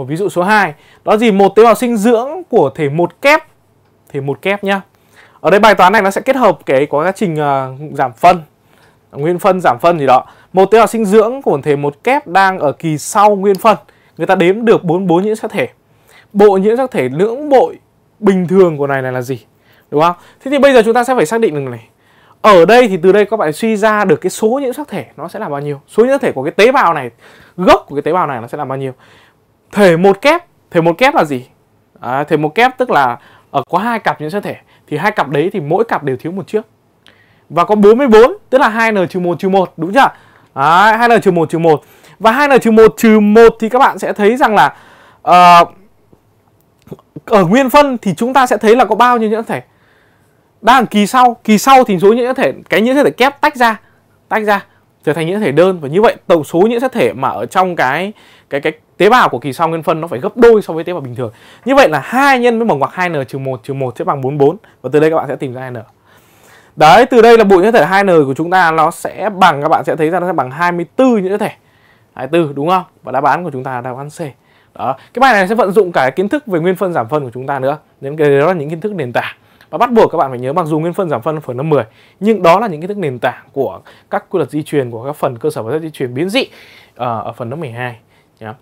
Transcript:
một ví dụ số 2 đó gì một tế bào sinh dưỡng của thể một kép thể một kép nhá ở đây bài toán này nó sẽ kết hợp cái có quá trình uh, giảm phân nguyên phân giảm phân gì đó một tế bào sinh dưỡng của thể một kép đang ở kỳ sau nguyên phân người ta đếm được 44 nhiễm sắc thể bộ nhiễm sắc thể lưỡng bội bình thường của này này là gì đúng không thế thì bây giờ chúng ta sẽ phải xác định được này ở đây thì từ đây các bạn suy ra được cái số nhiễm sắc thể nó sẽ là bao nhiêu số nhiễm sắc thể của cái tế bào này gốc của cái tế bào này nó sẽ là bao nhiêu thể một kép thể một kép là gì à, thể một kép tức là ở ờ, có hai cặp những chất thể thì hai cặp đấy thì mỗi cặp đều thiếu một chiếc và có 44 tức là 2n trừ 1 trừ 1 đúng chưa? Đấy, 2n trừ 1 trừ 1. Và 2n trừ 1 trừ 1 thì các bạn sẽ thấy rằng là uh, ở nguyên phân thì chúng ta sẽ thấy là có bao nhiêu nhẫn thể. Đang kỳ sau, kỳ sau thì số nhẫn thể cái nhẫn thể kép tách ra, tách ra trở thành nhiễm thể đơn và như vậy tổng số nhiễm sắc thể mà ở trong cái cái cái tế bào của kỳ sau nguyên phân nó phải gấp đôi so với tế bào bình thường. Như vậy là hai nhân với mở ngoặc 2n trừ một trừ một sẽ bằng 44 và từ đây các bạn sẽ tìm ra n. Đấy, từ đây là bộ nhiễm thể 2n của chúng ta nó sẽ bằng các bạn sẽ thấy ra nó sẽ bằng 24 nhiễm thể. 24 đúng không? Và đáp án của chúng ta là đáp án C. Đó. Cái bài này sẽ vận dụng cả kiến thức về nguyên phân giảm phân của chúng ta nữa. Nên cái đó là những kiến thức nền tảng và bắt buộc các bạn phải nhớ mặc dù nguyên phân giảm phân phần năm 10 nhưng đó là những kiến thức nền tảng của các quy luật di truyền của các phần cơ sở vật chất di truyền biến dị ờ, ở phần lớp 12 nhé.